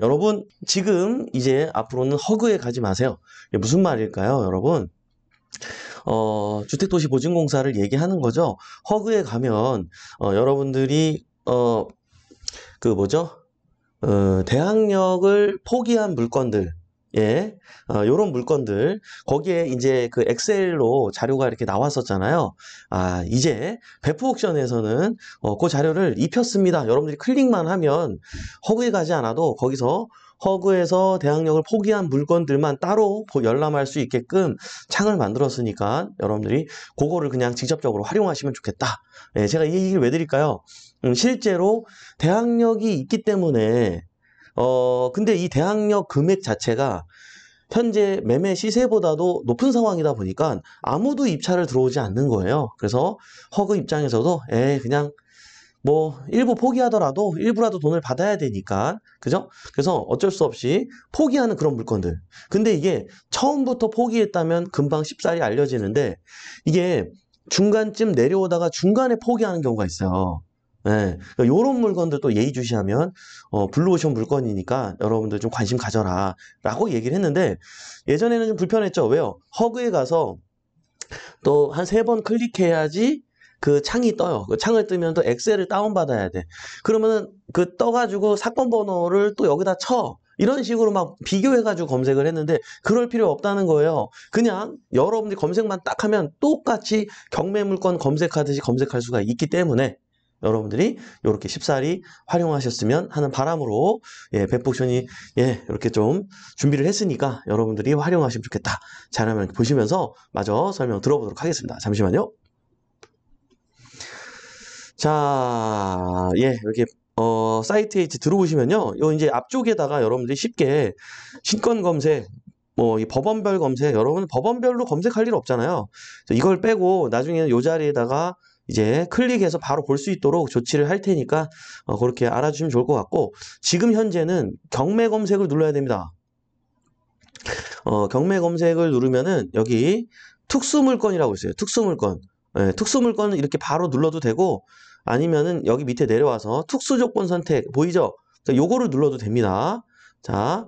여러분 지금 이제 앞으로는 허그에 가지 마세요. 이게 무슨 말일까요, 여러분? 어, 주택도시보증공사를 얘기하는 거죠. 허그에 가면 어, 여러분들이 어, 그 뭐죠? 어, 대항력을 포기한 물건들 예, 어, 요런 물건들 거기에 이제 그 엑셀로 자료가 이렇게 나왔었잖아요. 아 이제 배포 옥션에서는 어, 그 자료를 입혔습니다. 여러분들이 클릭만 하면 허그에 가지 않아도 거기서 허그에서 대항력을 포기한 물건들만 따로 열람할 수 있게끔 창을 만들었으니까 여러분들이 그거를 그냥 직접적으로 활용하시면 좋겠다. 예, 제가 이 얘기를 왜 드릴까요? 음, 실제로 대항력이 있기 때문에 어, 근데 이 대항력 금액 자체가 현재 매매 시세보다도 높은 상황이다 보니까 아무도 입찰을 들어오지 않는 거예요. 그래서 허그 입장에서도 에 그냥 뭐 일부 포기하더라도 일부라도 돈을 받아야 되니까 그죠? 그래서 어쩔 수 없이 포기하는 그런 물건들 근데 이게 처음부터 포기했다면 금방 쉽사리 알려지는데 이게 중간쯤 내려오다가 중간에 포기하는 경우가 있어요 예, 그러니까 이런 물건들도 예의주시하면 어, 블루오션 물건이니까 여러분들 좀 관심 가져라 라고 얘기를 했는데 예전에는 좀 불편했죠 왜요 허그에 가서 또 한 세 번 클릭해야지 그 창이 떠요. 그 창을 뜨면 또 엑셀을 다운받아야 돼. 그러면은 그 떠가지고 사건 번호를 또 여기다 쳐. 이런 식으로 막 비교해가지고 검색을 했는데 그럴 필요 없다는 거예요. 그냥 여러분들이 검색만 딱 하면 똑같이 경매물건 검색하듯이 검색할 수가 있기 때문에 여러분들이 이렇게 쉽사리 활용하셨으면 하는 바람으로 예, 웹복션이 예, 이렇게 좀 준비를 했으니까 여러분들이 활용하시면 좋겠다. 자료면 보시면서 마저 설명 들어보도록 하겠습니다. 잠시만요. 자, 예, 이렇게 어, 사이트에 이제 들어오시면요. 요 이제 앞쪽에다가 여러분들이 쉽게 신권 검색 뭐, 이 법원별 검색, 여러분 법원별로 검색할 일 없잖아요. 이걸 빼고 나중에는 요 자리에다가 이제 클릭해서 바로 볼 수 있도록 조치를 할 테니까 어, 그렇게 알아주시면 좋을 것 같고 지금 현재는 경매 검색을 눌러야 됩니다. 어, 경매 검색을 누르면은 여기 특수물건이라고 있어요. 특수물건. 예, 특수물건은 이렇게 바로 눌러도 되고 아니면은 여기 밑에 내려와서 특수조건 선택 보이죠? 그 요거를 눌러도 됩니다. 자,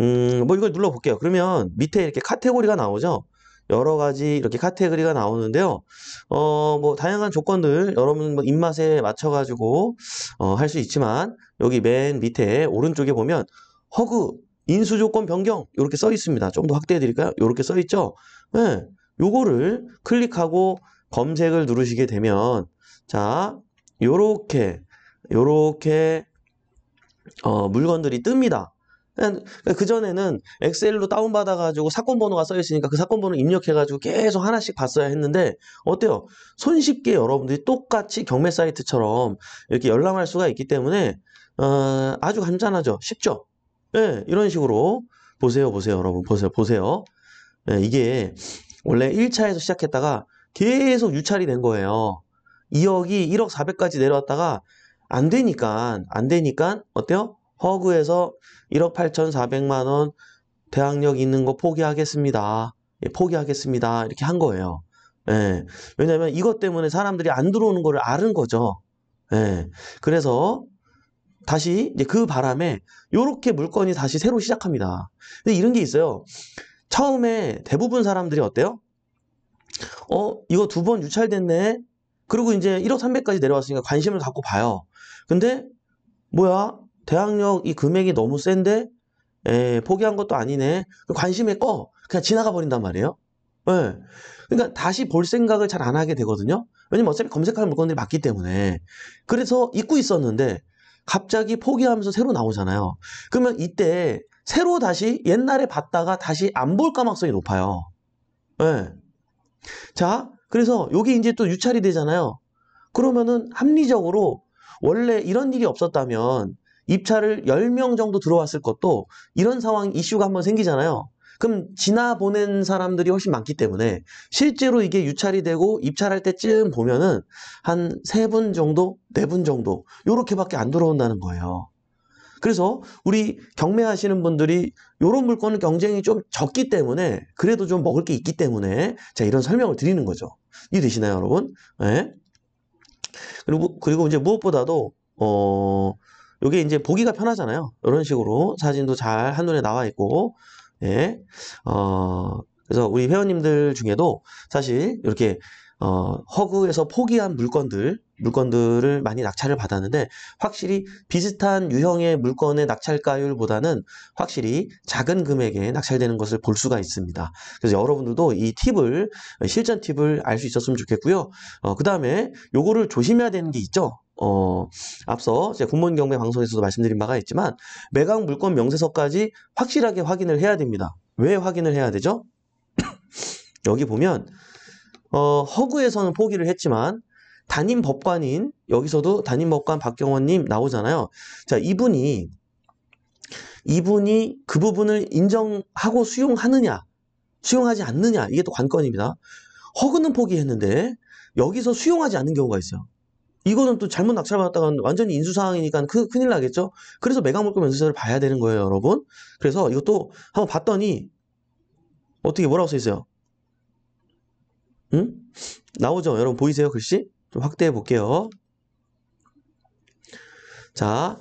음, 뭐 이걸 눌러볼게요. 그러면 밑에 이렇게 카테고리가 나오죠? 여러 가지 이렇게 카테고리가 나오는데요. 어, 뭐 다양한 조건들 여러분 뭐 입맛에 맞춰 가지고 어, 할 수 있지만 여기 맨 밑에 오른쪽에 보면 허그 인수 조건 변경 이렇게 써 있습니다. 좀 더 확대해 드릴까요? 이렇게 써 있죠. 네. 요거를 클릭하고 검색을 누르시게 되면 자, 요렇게 요렇게 어, 물건들이 뜹니다. 그 그러니까 전에는 엑셀로 다운받아가지고 사건 번호가 써있으니까 그 사건 번호 입력해가지고 계속 하나씩 봤어야 했는데 어때요? 손쉽게 여러분들이 똑같이 경매 사이트처럼 이렇게 열람할 수가 있기 때문에 어, 아주 간단하죠? 쉽죠? 네, 이런 식으로 보세요 보세요 여러분 보세요 보세요 네, 이게 원래 1차에서 시작했다가 계속 유찰이 된 거예요 2억이 1억 4 0 0까지 내려왔다가 안 되니까 안 되니까 어때요? 허그에서 1억 8,400만 원 대항력 있는 거 포기하겠습니다. 예, 포기하겠습니다. 이렇게 한 거예요. 예, 왜냐면 하 이것 때문에 사람들이 안 들어오는 거를 아는 거죠. 예, 그래서 다시 이제 그 바람에 이렇게 물건이 다시 새로 시작합니다. 근데 이런 게 있어요. 처음에 대부분 사람들이 어때요? 어, 이거 두 번 유찰됐네. 그리고 이제 1억 300까지 내려왔으니까 관심을 갖고 봐요. 근데 뭐야? 대학력 이 금액이 너무 센데 에, 포기한 것도 아니네. 관심에 꺼. 그냥 지나가 버린단 말이에요. 예. 그러니까 다시 볼 생각을 잘 안 하게 되거든요. 왜냐면 어차피 검색하는 물건들이 많기 때문에. 그래서 잊고 있었는데 갑자기 포기하면서 새로 나오잖아요. 그러면 이때 새로 다시 옛날에 봤다가 다시 안 볼 가능성이 높아요. 예. 자, 그래서 요게 이제 또 유찰이 되잖아요. 그러면은 합리적으로 원래 이런 일이 없었다면 입찰을 10명 정도 들어왔을 것도 이런 상황 이슈가 한번 생기잖아요. 그럼 지나 보낸 사람들이 훨씬 많기 때문에 실제로 이게 유찰이 되고 입찰할 때쯤 보면은 한3분 정도, 4분 정도 요렇게밖에 안 들어온다는 거예요. 그래서 우리 경매하시는 분들이 이런 물건은 경쟁이 좀 적기 때문에 그래도 좀 먹을 게 있기 때문에 자 이런 설명을 드리는 거죠. 이해되시나요, 여러분? 네. 그리고 그리고 이제 무엇보다도 어 이게 이제 보기가 편하잖아요. 이런 식으로 사진도 잘 한눈에 나와 있고, 예. 어, 그래서 우리 회원님들 중에도 사실 이렇게 어, 허그에서 포기한 물건들 물건들을 많이 낙찰을 받았는데 확실히 비슷한 유형의 물건의 낙찰가율보다는 확실히 작은 금액에 낙찰되는 것을 볼 수가 있습니다. 그래서 여러분들도 이 팁을 실전 팁을 알 수 있었으면 좋겠고요. 어, 그 다음에 요거를 조심해야 되는 게 있죠. 어, 앞서 제 군문 경매 방송에서도 말씀드린 바가 있지만 매각 물건 명세서까지 확실하게 확인을 해야 됩니다. 왜 확인을 해야 되죠? 여기 보면 어, 허구에서는 포기를 했지만 담임 법관인 여기서도 담임 법관 박경원님 나오잖아요. 자 이분이 이분이 그 부분을 인정하고 수용하느냐 수용하지 않느냐 이게 또 관건입니다. 허그는 포기했는데 여기서 수용하지 않는 경우가 있어요. 이거는 또 잘못 낙찰받았다가 완전히 인수사항이니까 크, 그 큰일 나겠죠? 그래서 매각물권 면세서를 봐야 되는 거예요, 여러분. 그래서 이것도 한번 봤더니 어떻게 뭐라고 써 있어요? 응? 나오죠? 여러분 보이세요, 글씨? 좀 확대해 볼게요. 자,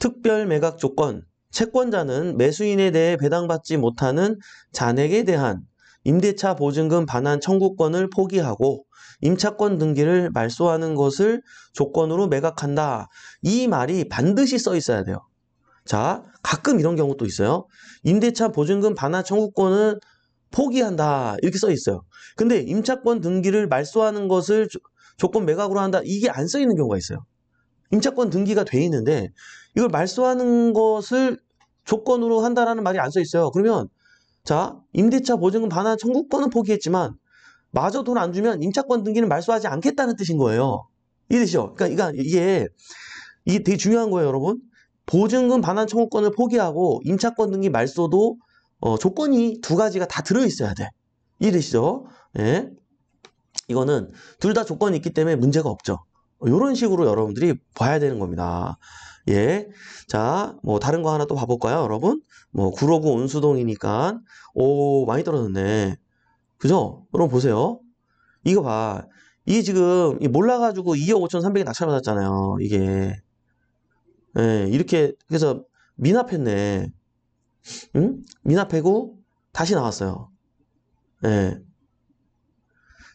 특별 매각 조건. 채권자는 매수인에 대해 배당받지 못하는 잔액에 대한 임대차 보증금 반환 청구권을 포기하고 임차권 등기를 말소하는 것을 조건으로 매각한다. 이 말이 반드시 써 있어야 돼요. 자, 가끔 이런 경우도 있어요. 임대차 보증금 반환 청구권은 포기한다 이렇게 써 있어요. 근데 임차권 등기를 말소하는 것을 조건 매각으로 한다 이게 안 써 있는 경우가 있어요. 임차권 등기가 돼 있는데 이걸 말소하는 것을 조건으로 한다라는 말이 안 써 있어요. 그러면 자 임대차 보증금 반환 청구권은 포기했지만 마저 돈 안 주면 임차권 등기는 말소하지 않겠다는 뜻인 거예요. 이해되시죠? 그러니까 이게 이게 되게 중요한 거예요, 여러분. 보증금 반환 청구권을 포기하고 임차권 등기 말소도 어, 조건이 두 가지가 다 들어 있어야 돼. 이해되시죠? 예. 이거는 둘 다 조건이 있기 때문에 문제가 없죠. 이런 식으로 여러분들이 봐야 되는 겁니다. 예. 자, 뭐 다른 거 하나 또 봐볼까요, 여러분? 뭐 구로구 온수동이니까 오 많이 떨어졌네. 그죠? 여러분 보세요. 이거 봐. 이게 지금 몰라가지고 2억 5천3백0이 낙찰받았잖아요. 이게 예, 이렇게 그래서 미납했네. 응? 미납해고 다시 나왔어요. 예.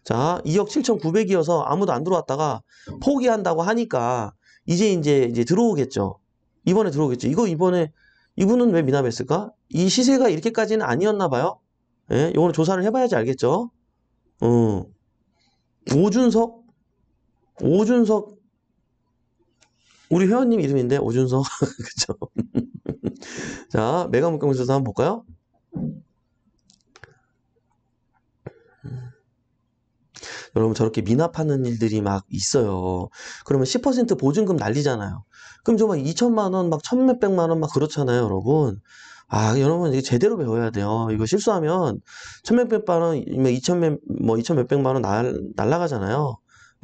자, 2억 7,900이어서 아무도 안 들어왔다가 포기한다고 하니까 이제 이제 이제 들어오겠죠. 이번에 들어오겠죠. 이거 이번에 이분은 왜 미납했을까? 이 시세가 이렇게까지는 아니었나 봐요. 예, 요거는 조사를 해봐야지 알겠죠. 어, 오준석, 오준석 우리 회원님 이름인데 오준석 그죠? 자, 메가물가면서 한번 볼까요? 여러분 저렇게 미납하는 일들이 막 있어요. 그러면 10% 보증금 날리잖아요. 그럼 저막 2천만 원, 막 천몇백만 원 막 그렇잖아요, 여러분. 아, 여러분 이게 제대로 배워야 돼요. 이거 실수하면 천몇백만 원, 2천몇뭐 이천몇백만 원 날, 날라가잖아요.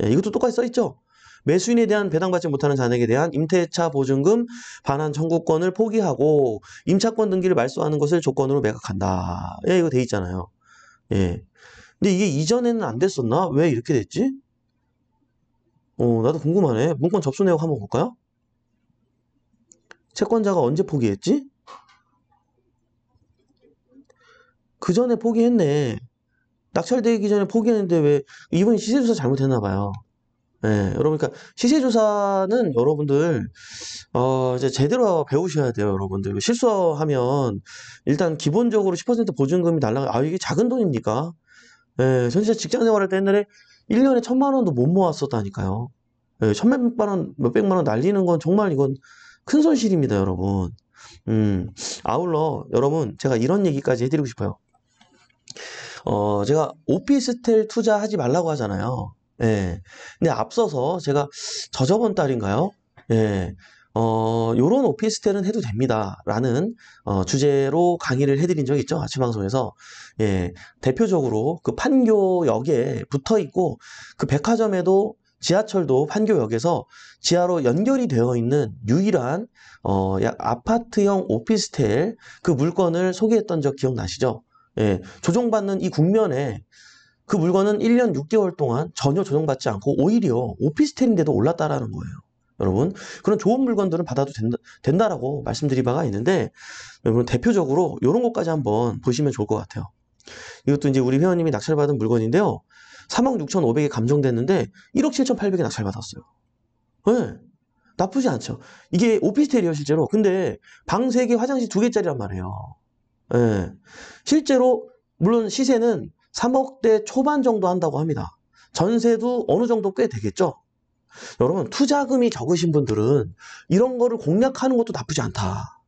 예, 이것도 똑같이 써 있죠. 매수인에 대한 배당받지 못하는 잔액에 대한 임대차 보증금 반환 청구권을 포기하고 임차권 등기를 말소하는 것을 조건으로 매각한다. 예, 이거 돼 있잖아요. 예. 근데 이게 이전에는 안 됐었나? 왜 이렇게 됐지? 어, 나도 궁금하네. 문건 접수 내역 한번 볼까요? 채권자가 언제 포기했지? 그 전에 포기했네. 낙찰되기 전에 포기했는데 왜 이번 시세조사 잘못했나 봐요. 네, 여러분, 그러니까 시세조사는 여러분들 어, 이제 제대로 배우셔야 돼요, 여러분들. 실수하면 일단 기본적으로 10% 보증금이 날라가. 아 이게 작은 돈입니까? 예, 전 진짜 직장 생활할 때 옛날에 1년에 천만 원도 못 모았었다니까요. 예, 천몇만 원, 몇백만 원 날리는 건 정말 이건 큰 손실입니다, 여러분. 음, 아울러 여러분 제가 이런 얘기까지 해드리고 싶어요. 어, 제가 오피스텔 투자하지 말라고 하잖아요. 예. 근데 앞서서 제가 저저번 달인가요? 예. 어, 요런 오피스텔은 해도 됩니다. 라는 어, 주제로 강의를 해드린 적 있죠. 아침 방송에서. 예, 대표적으로 그 판교역에 붙어 있고 그 백화점에도 지하철도 판교역에서 지하로 연결이 되어 있는 유일한 어, 약 아파트형 오피스텔 그 물건을 소개했던 적 기억나시죠? 예, 조정받는 이 국면에 그 물건은 1년 6개월 동안 전혀 조정받지 않고 오히려 오피스텔인데도 올랐다라는 거예요. 여러분 그런 좋은 물건들은 받아도 된다, 된다라고 말씀드린 바가 있는데 여러분 대표적으로 이런 것까지 한번 보시면 좋을 것 같아요 이것도 이제 우리 회원님이 낙찰받은 물건인데요 3억 6,500에 감정됐는데 1억 7,800에 낙찰받았어요 네, 나쁘지 않죠 이게 오피스텔이에요 실제로 근데 방 3개 화장실 2개짜리란 말이에요 네, 실제로 물론 시세는 3억대 초반 정도 한다고 합니다 전세도 어느 정도 꽤 되겠죠 여러분 투자금이 적으신 분들은 이런 거를 공략하는 것도 나쁘지 않다.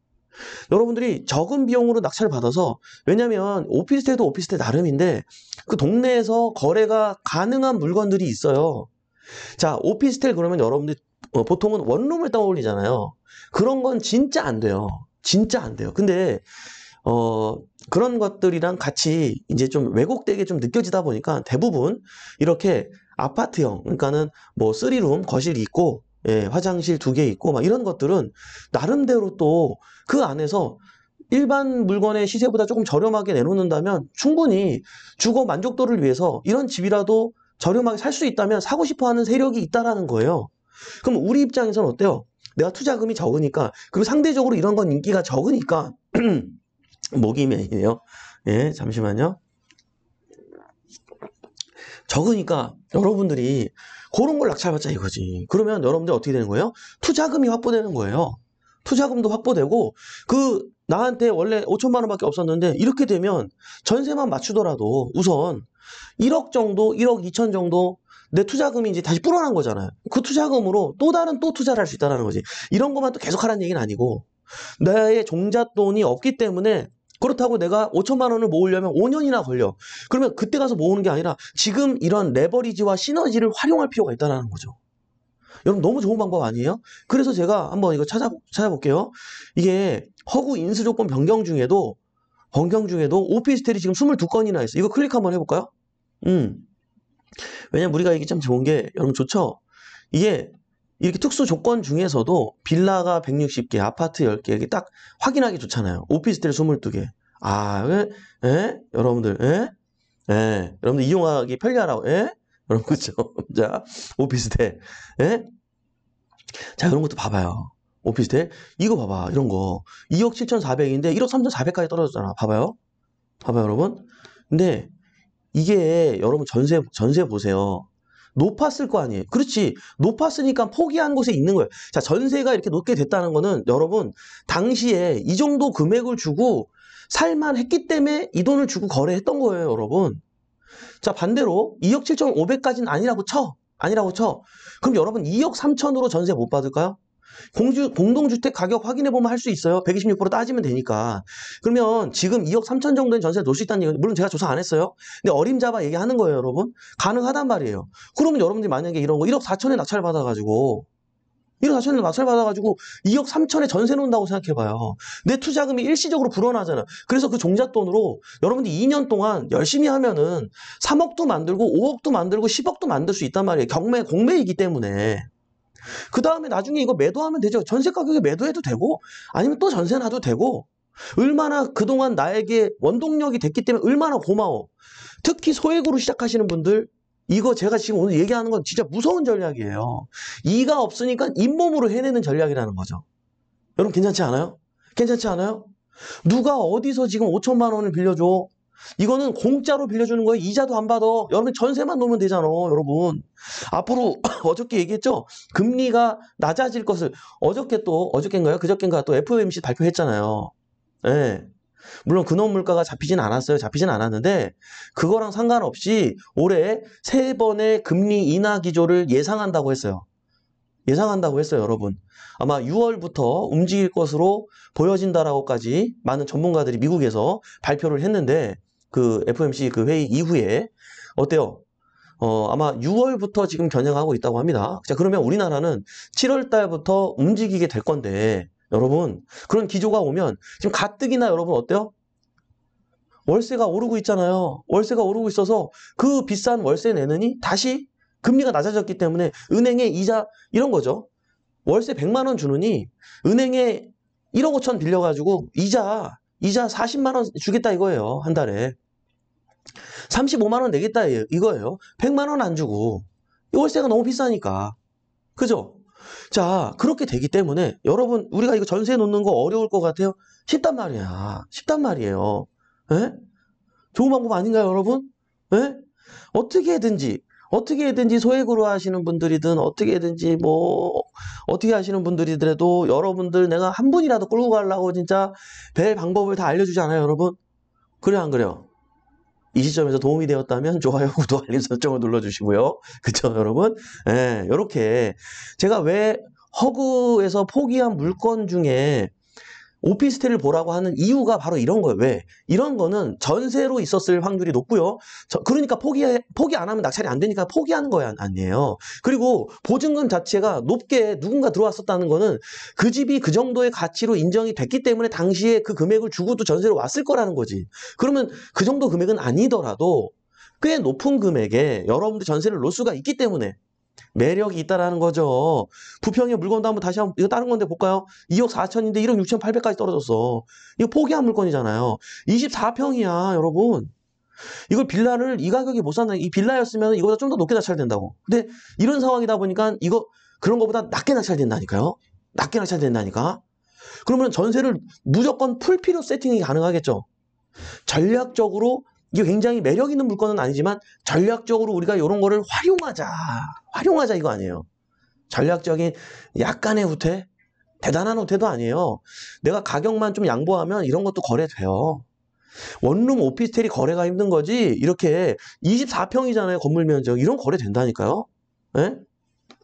여러분들이 적은 비용으로 낙찰을 받아서 왜냐하면 오피스텔도 오피스텔 나름인데 그 동네에서 거래가 가능한 물건들이 있어요. 자 오피스텔 그러면 여러분들 어, 보통은 원룸을 떠올리잖아요. 그런 건 진짜 안 돼요. 진짜 안 돼요. 근데 어, 그런 것들이랑 같이 이제 좀 왜곡되게 좀 느껴지다 보니까 대부분 이렇게 아파트형 그러니까는 뭐쓰리룸 거실 있고 예, 화장실 두 개 있고 막 이런 것들은 나름대로 또 그 안에서 일반 물건의 시세보다 조금 저렴하게 내놓는다면 충분히 주거 만족도를 위해서 이런 집이라도 저렴하게 살 수 있다면 사고 싶어하는 세력이 있다라는 거예요. 그럼 우리 입장에서는 어때요? 내가 투자금이 적으니까 그리고 상대적으로 이런 건 인기가 적으니까 목이 메이네요. 예, 잠시만요. 적으니까 여러분들이 그런 걸 낙찰받자 이거지. 그러면 여러분들 어떻게 되는 거예요? 투자금이 확보되는 거예요. 투자금도 확보되고 그 나한테 원래 5천만 원밖에 없었는데 이렇게 되면 전세만 맞추더라도 우선 1억 정도, 1억 2천 정도 내 투자금이 이제 다시 불어난 거잖아요. 그 투자금으로 또 다른 또 투자를 할 수 있다는 거지. 이런 것만 또 계속 하라는 얘기는 아니고 나의 종잣돈이 없기 때문에 그렇다고 내가 5천만 원을 모으려면 5년이나 걸려. 그러면 그때 가서 모으는 게 아니라 지금 이런 레버리지와 시너지를 활용할 필요가 있다는 거죠. 여러분 너무 좋은 방법 아니에요? 그래서 제가 한번 이거 찾아, 찾아볼게요. 이게 허구 인수 조건 변경 중에도 변경 중에도 오피스텔이 지금 22건이나 있어. 이거 클릭 한번 해볼까요? 음. 왜냐면 우리가 이게 참 좋은 게 여러분 좋죠? 이게 이렇게 특수 조건 중에서도 빌라가 160개, 아파트 10개, 이게 딱 확인하기 좋잖아요. 오피스텔 22개. 아, 에? 에? 예? 여러분들, 에? 예? 에? 예. 여러분들 이용하기 편리하라고, 에? 여러분, 그죠? 자, 오피스텔, 에? 자, 이런 것도 봐봐요. 오피스텔, 이거 봐봐, 이런 거. 2억 7,400인데 1억 3,400까지 떨어졌잖아. 봐봐요. 봐봐요, 여러분. 근데 이게 여러분 전세, 전세 보세요. 높았을 거 아니에요. 그렇지. 높았으니까 포기한 곳에 있는 거예요. 자, 전세가 이렇게 높게 됐다는 거는 여러분, 당시에 이 정도 금액을 주고 살만 했기 때문에 이 돈을 주고 거래했던 거예요, 여러분. 자, 반대로 2억 7,500까지는 아니라고 쳐. 아니라고 쳐. 그럼 여러분 2억 3천으로 전세 못 받을까요? 공주, 공동주택 가격 확인해 보면 할 수 있어요. 126% 따지면 되니까. 그러면 지금 2억 3천 정도의 전세 놓을 수 있다는 얘기, 물론 제가 조사 안 했어요. 근데 어림잡아 얘기하는 거예요, 여러분. 가능하단 말이에요. 그러면 여러분들이 만약에 이런 거 1억 4천에 낙찰 받아가지고 1억 4천에 낙찰 받아가지고 2억 3천에 전세 놓는다고 생각해봐요. 내 투자금이 일시적으로 불어나잖아. 그래서 그 종잣돈으로 여러분들 이 2년 동안 열심히 하면은 3억도 만들고 5억도 만들고 10억도 만들 수 있단 말이에요. 경매, 공매이기 때문에. 그 다음에 나중에 이거 매도하면 되죠. 전세 가격에 매도해도 되고 아니면 또 전세 놔도 되고 얼마나 그동안 나에게 원동력이 됐기 때문에 얼마나 고마워. 특히 소액으로 시작하시는 분들 이거 제가 지금 오늘 얘기하는 건 진짜 무서운 전략이에요. 이가 없으니까 잇몸으로 해내는 전략이라는 거죠. 여러분 괜찮지 않아요? 괜찮지 않아요? 누가 어디서 지금 5천만 원을 빌려줘? 이거는 공짜로 빌려주는 거예요. 이자도 안 받아. 여러분 전세만 놓으면 되잖아. 여러분 앞으로 어저께 얘기했죠. 금리가 낮아질 것을 어저께 또 어저께인가요? 그저께인가 또 FOMC 발표했잖아요. 예. 네. 물론 근원 물가가 잡히진 않았어요. 잡히진 않았는데 그거랑 상관없이 올해 세 번의 금리 인하 기조를 예상한다고 했어요. 예상한다고 했어요, 여러분. 아마 6월부터 움직일 것으로 보여진다라고까지 많은 전문가들이 미국에서 발표를 했는데 그 FOMC 그 회의 이후에 어때요? 어, 아마 6월부터 지금 겨냥하고 있다고 합니다. 자, 그러면 우리나라는 7월 달부터 움직이게 될 건데, 여러분, 그런 기조가 오면, 지금 가뜩이나 여러분 어때요? 월세가 오르고 있잖아요. 월세가 오르고 있어서 그 비싼 월세 내느니 다시 금리가 낮아졌기 때문에 은행의 이자, 이런 거죠. 월세 100만원 주느니 은행에 1억 5천 빌려가지고 이자, 이자 40만원 주겠다 이거예요. 한 달에. 35만 원 내겠다 이거예요. 100만 원 안 주고 월세가 너무 비싸니까. 그죠? 자 그렇게 되기 때문에 여러분 우리가 이거 전세 놓는 거 어려울 것 같아요? 쉽단 말이야. 쉽단 말이에요. 에? 예? 좋은 방법 아닌가요 여러분? 에? 예? 어떻게 해든지 어떻게 해든지 소액으로 하시는 분들이든 어떻게 해든지 뭐 어떻게 하시는 분들이더라도 여러분들 내가 한 분이라도 끌고 가려고 진짜 별 방법을 다 알려주잖아요 여러분 그래 안 그래요 이 시점에서 도움이 되었다면 좋아요, 구독, 알림 설정을 눌러주시고요. 그쵸, 여러분? 예, 요렇게. 제가 왜 허그에서 포기한 물건 중에 오피스텔을 보라고 하는 이유가 바로 이런 거예요. 왜? 이런 거는 전세로 있었을 확률이 높고요. 저, 그러니까 포기 포기 안 하면 낙찰이 안 되니까 포기하는 거야 아니에요. 그리고 보증금 자체가 높게 누군가 들어왔었다는 거는 그 집이 그 정도의 가치로 인정이 됐기 때문에 당시에 그 금액을 주고도 전세로 왔을 거라는 거지. 그러면 그 정도 금액은 아니더라도 꽤 높은 금액에 여러분들 전세를 놓을 수가 있기 때문에 매력이 있다라는 거죠. 부평의 물건도 한번 다시 한번 이거 다른 건데 볼까요? 2억 4천인데 1억 6천 8백까지 떨어졌어. 이거 포기한 물건이잖아요. 24평이야, 여러분. 이걸 빌라를 이 가격에 못 산다. 이 빌라였으면 이거보다 좀 더 높게 낙찰된다고. 근데 이런 상황이다 보니까 이거 그런 것보다 낮게 낙찰된다니까요. 낮게 낙찰된다니까. 그러면 전세를 무조건 풀피로 세팅이 가능하겠죠. 전략적으로 이게 굉장히 매력 있는 물건은 아니지만 전략적으로 우리가 이런 거를 활용하자. 활용하자 이거 아니에요. 전략적인 약간의 후퇴? 대단한 후퇴도 아니에요. 내가 가격만 좀 양보하면 이런 것도 거래돼요. 원룸 오피스텔이 거래가 힘든 거지 이렇게 24평이잖아요 건물 면적 이런 거래 된다니까요 예?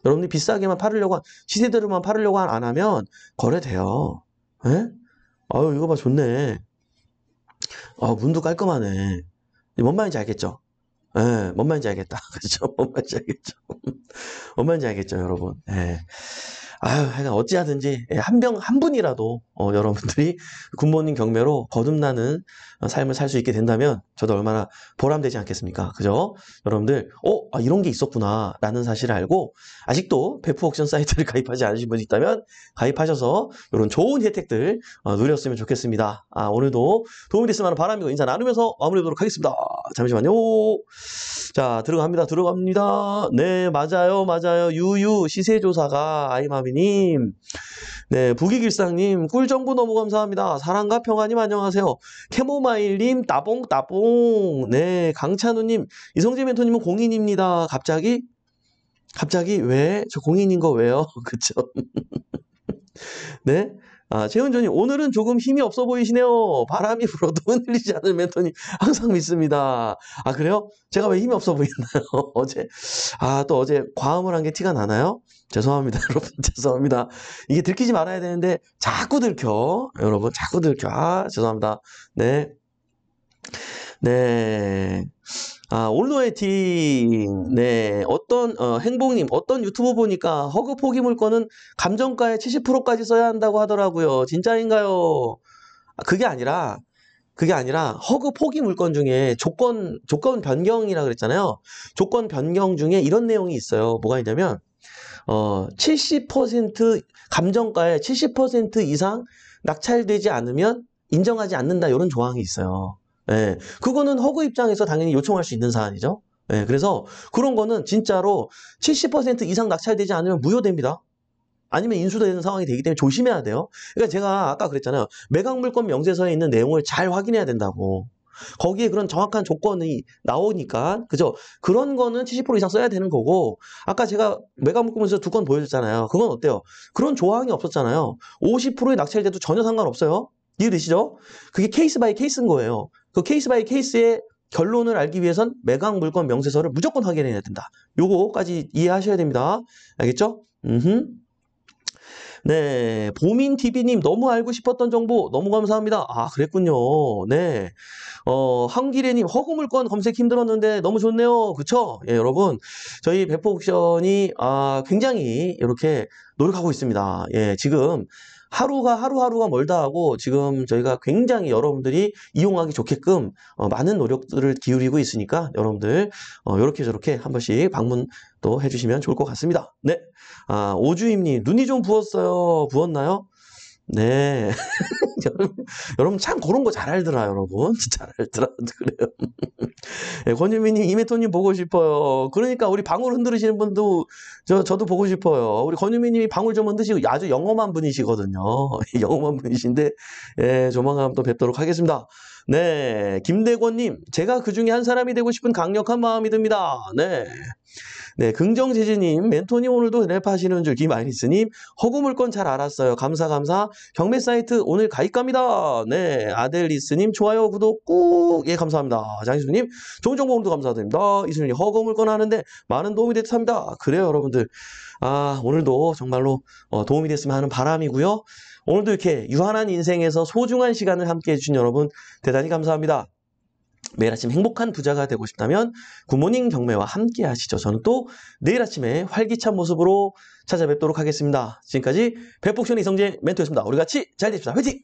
여러분들 비싸게만 팔으려고 시세대로만 팔으려고 안 하면 거래돼요 예? 아유 이거 봐 좋네 아 문도 깔끔하네 네, 뭔 말인지 알겠죠? 예, 뭔 말인지 알겠다. 그죠? 뭔 말인지 알겠죠? 뭔 말인지 알겠죠, 여러분? 예. 아유, 하여간 어찌하든지, 예, 한 병, 한 분이라도, 어, 여러분들이 굿모닝 경매로 거듭나는 삶을 살 수 있게 된다면, 저도 얼마나 보람되지 않겠습니까? 그죠? 여러분들, 어, 아, 이런 게 있었구나. 라는 사실을 알고, 아직도 배프 옥션 사이트를 가입하지 않으신 분이 있다면, 가입하셔서 이런 좋은 혜택들 어, 누렸으면 좋겠습니다. 아, 오늘도 도움이 됐으면 바람이고 인사 나누면서 마무리하도록 하겠습니다. 잠시만요. 자, 들어갑니다. 들어갑니다. 네, 맞아요. 맞아요. 유유, 시세조사가, 아이마비님. 네, 북이길상님 꿀정보 너무 감사합니다. 사랑과 평화님 안녕하세요. 캐모마일님, 따봉, 따봉. 네, 강찬우님, 이성재 멘토님은 공인입니다. 갑자기? 갑자기 왜? 저 공인인 거 왜요? 그쵸? 네? 아, 최은조님, 오늘은 조금 힘이 없어 보이시네요. 바람이 불어도 흔들리지 않을 멘토님, 항상 믿습니다. 아, 그래요? 제가 왜 힘이 없어 보이나요? 어제, 아, 또 어제 과음을 한 게 티가 나나요? 죄송합니다, 여러분. 죄송합니다. 이게 들키지 말아야 되는데, 자꾸 들켜. 여러분, 자꾸 들켜. 아, 죄송합니다. 네. 네. 아, 올노에팅. 네. 어떤, 어, 행복님, 어떤 유튜버 보니까 허그 포기 물건은 감정가의 70%까지 써야 한다고 하더라고요. 진짜인가요? 아, 그게 아니라, 그게 아니라 허그 포기 물건 중에 조건, 조건 변경이라 그랬잖아요. 조건 변경 중에 이런 내용이 있어요. 뭐가 있냐면, 어, 70% 감정가의 70% 이상 낙찰되지 않으면 인정하지 않는다. 이런 조항이 있어요. 예, 그거는 허그 입장에서 당연히 요청할 수 있는 사안이죠. 예, 그래서 그런 거는 진짜로 70% 이상 낙찰되지 않으면 무효됩니다. 아니면 인수되는 상황이 되기 때문에 조심해야 돼요. 그러니까 제가 아까 그랬잖아요. 매각물권 명세서에 있는 내용을 잘 확인해야 된다고. 거기에 그런 정확한 조건이 나오니까 그죠? 그런 거는 70% 이상 써야 되는 거고 아까 제가 매각물권에서 두 건 보여줬잖아요. 그건 어때요? 그런 조항이 없었잖아요. 50%의 낙찰돼도 전혀 상관없어요. 이해되시죠? 그게 케이스 바이 케이스인 거예요. 그 케이스 바이 케이스의 결론을 알기 위해선 매각 물건 명세서를 무조건 확인해야 된다. 요거까지 이해하셔야 됩니다. 알겠죠? 음흠. 네, 보민 TV님 너무 알고 싶었던 정보 너무 감사합니다. 아, 그랬군요. 네, 어, 한기래님 허구물건 검색 힘들었는데 너무 좋네요. 그쵸? 예, 여러분, 저희 배포 옥션이 아, 굉장히 이렇게 노력하고 있습니다. 예, 지금 하루가 하루하루가 멀다 하고 지금 저희가 굉장히 여러분들이 이용하기 좋게끔 어, 많은 노력들을 기울이고 있으니까 여러분들 어, 이렇게 저렇게 한 번씩 방문 도 해주시면 좋을 것 같습니다. 네, 아, 오주임님 눈이 좀 부었어요. 부었나요? 네. 여러분, 여러분 참 그런 거 잘 알더라, 여러분. 잘 알더라. 그래요. 네, 예, 권유민님, 이메토님 보고 싶어요. 그러니까 우리 방울 흔들으시는 분도 저, 저도 보고 싶어요. 우리 권유민님이 방울 좀 흔드시고 아주 영험한 분이시거든요. 영험한 분이신데, 예, 조만간 또 뵙도록 하겠습니다. 네. 김대권님, 제가 그 중에 한 사람이 되고 싶은 강력한 마음이 듭니다. 네. 네, 긍정재지님, 멘토님 오늘도 랩 하시는 줄 김아이리스님, 허구물건 잘 알았어요. 감사 감사. 경매 사이트 오늘 가입갑니다. 네, 아델리스님 좋아요 구독 꾹. 예, 감사합니다. 장희수님 좋은 정보 오늘도 감사드립니다. 이수님 허구물건 하는데 많은 도움이 됐답니다 그래요, 여러분들. 아, 오늘도 정말로 어, 도움이 됐으면 하는 바람이고요. 오늘도 이렇게 유한한 인생에서 소중한 시간을 함께 해주신 여러분 대단히 감사합니다. 매일 아침 행복한 부자가 되고 싶다면 굿모닝 경매와 함께 하시죠. 저는 또 내일 아침에 활기찬 모습으로 찾아뵙도록 하겠습니다. 지금까지 백폭션의 이성재 멘토였습니다. 우리 같이 잘 되십시다. 화이팅!